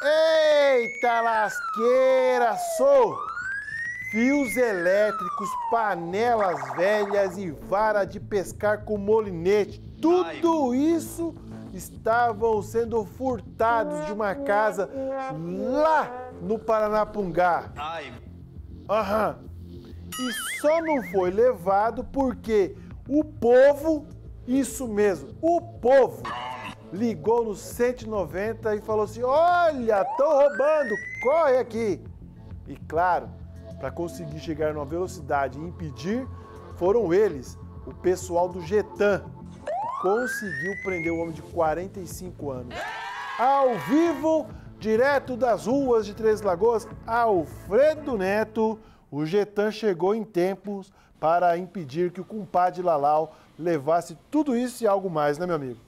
Eita lasqueira, sou! Fios elétricos, panelas velhas e vara de pescar com molinete. Tudo isso estavam sendo furtados de uma casa lá no Paranapungá. Aham. E só não foi levado porque o povo, isso mesmo, o povo ligou no 190 e falou assim: Olha, estão roubando, corre aqui. E claro, para conseguir chegar numa velocidade e impedir, foram eles, o pessoal do Getan, que conseguiu prender o homem de 45 anos. Ao vivo, direto das ruas de Três Lagoas, Alfredo Neto, o Getan chegou em tempos para impedir que o compadre Lalau levasse tudo isso e algo mais, né, meu amigo?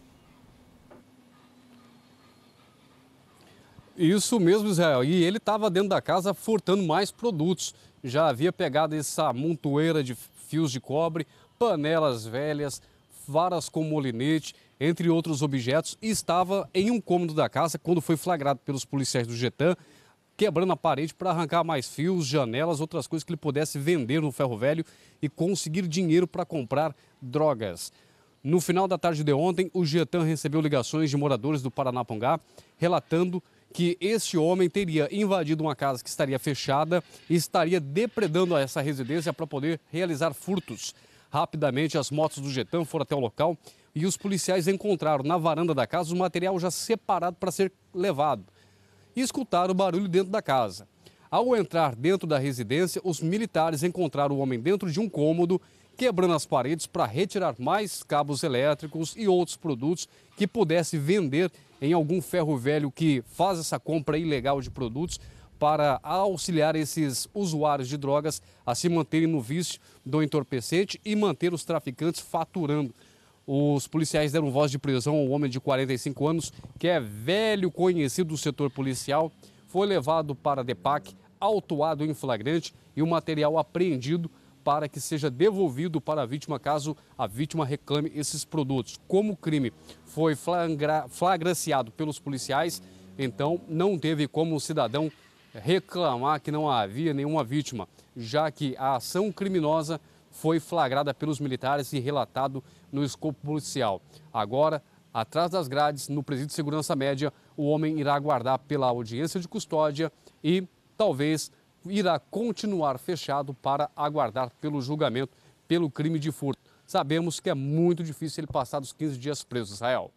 Isso mesmo, Israel. E ele estava dentro da casa furtando mais produtos. Já havia pegado essa montoeira de fios de cobre, panelas velhas, varas com molinete, entre outros objetos. E estava em um cômodo da casa quando foi flagrado pelos policiais do Getan, quebrando a parede para arrancar mais fios, janelas, outras coisas que ele pudesse vender no ferro velho e conseguir dinheiro para comprar drogas. No final da tarde de ontem, o Getan recebeu ligações de moradores do Paranapongá relatando que este homem teria invadido uma casa que estaria fechada e estaria depredando essa residência para poder realizar furtos. Rapidamente, as motos do Getam foram até o local e os policiais encontraram na varanda da casa o material já separado para ser levado e escutaram o barulho dentro da casa. Ao entrar dentro da residência, os militares encontraram o homem dentro de um cômodo quebrando as paredes para retirar mais cabos elétricos e outros produtos que pudesse vender em algum ferro velho que faz essa compra ilegal de produtos para auxiliar esses usuários de drogas a se manterem no vício do entorpecente e manter os traficantes faturando. Os policiais deram voz de prisão ao homem de 45 anos, que é velho conhecido do setor policial, foi levado para a DEPAC, autuado em flagrante e o material apreendido para que seja devolvido para a vítima caso a vítima reclame esses produtos. Como o crime foi flagra flagranciado pelos policiais, então não teve como o cidadão reclamar que não havia nenhuma vítima, já que a ação criminosa foi flagrada pelos militares e relatado no escopo policial. Agora, atrás das grades, no presídio de segurança média, o homem irá aguardar pela audiência de custódia e talvez irá continuar fechado para aguardar pelo julgamento pelo crime de furto. Sabemos que é muito difícil ele passar dos 15 dias preso, Israel.